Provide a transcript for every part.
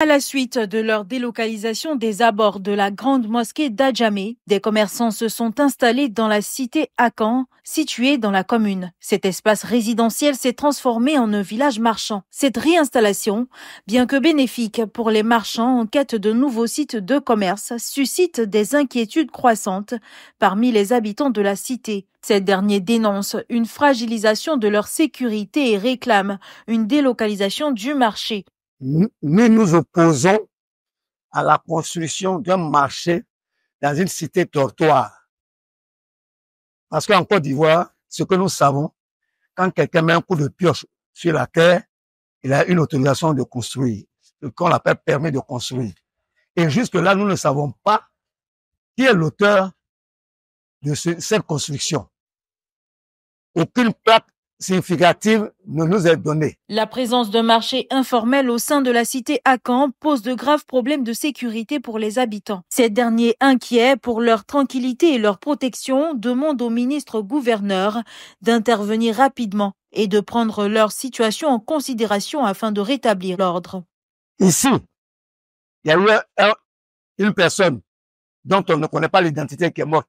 À la suite de leur délocalisation des abords de la grande mosquée d'Adjamé, des commerçants se sont installés dans la cité Akan, située dans la commune. Cet espace résidentiel s'est transformé en un village marchand. Cette réinstallation, bien que bénéfique pour les marchands en quête de nouveaux sites de commerce, suscite des inquiétudes croissantes parmi les habitants de la cité. Ces derniers dénoncent une fragilisation de leur sécurité et réclament une délocalisation du marché nous nous opposons à la construction d'un marché dans une cité tortoire. Parce qu'en Côte d'Ivoire, ce que nous savons, quand quelqu'un met un coup de pioche sur la terre, il a une autorisation de construire, qu'on appelle permet de construire. Et jusque-là, nous ne savons pas qui est l'auteur de cette construction. Aucune plaque significative ne nous est La présence de marchés informels au sein de la cité Caen pose de graves problèmes de sécurité pour les habitants. Ces derniers inquiets pour leur tranquillité et leur protection demandent au ministre gouverneur d'intervenir rapidement et de prendre leur situation en considération afin de rétablir l'ordre. Ici, il y a eu une personne dont on ne connaît pas l'identité qui est morte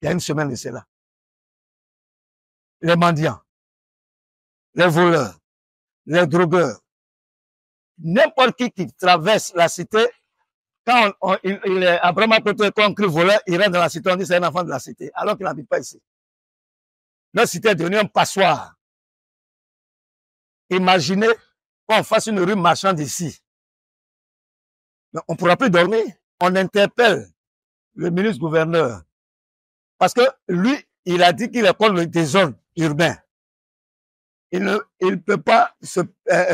il y a une semaine de cela les mendiants les voleurs, les drogueurs, n'importe qui qui traverse la cité, quand on, il, il, à vraiment côté on crie voleur, il rentre dans la cité, on dit c'est un enfant de la cité, alors qu'il n'habite pas ici. La cité est devenue un passoire. Imaginez qu'on fasse une rue marchande ici. on ne pourra plus dormir. On interpelle le ministre gouverneur. Parce que lui, il a dit qu'il est contre des zones urbaines il ne peut pas euh,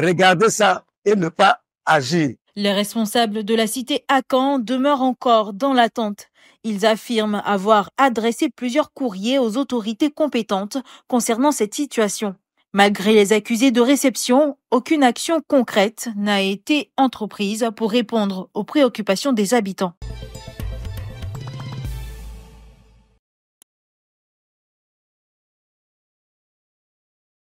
regarder ça et ne pas agir. Les responsables de la cité Caen demeurent encore dans l'attente. Ils affirment avoir adressé plusieurs courriers aux autorités compétentes concernant cette situation. Malgré les accusés de réception, aucune action concrète n'a été entreprise pour répondre aux préoccupations des habitants.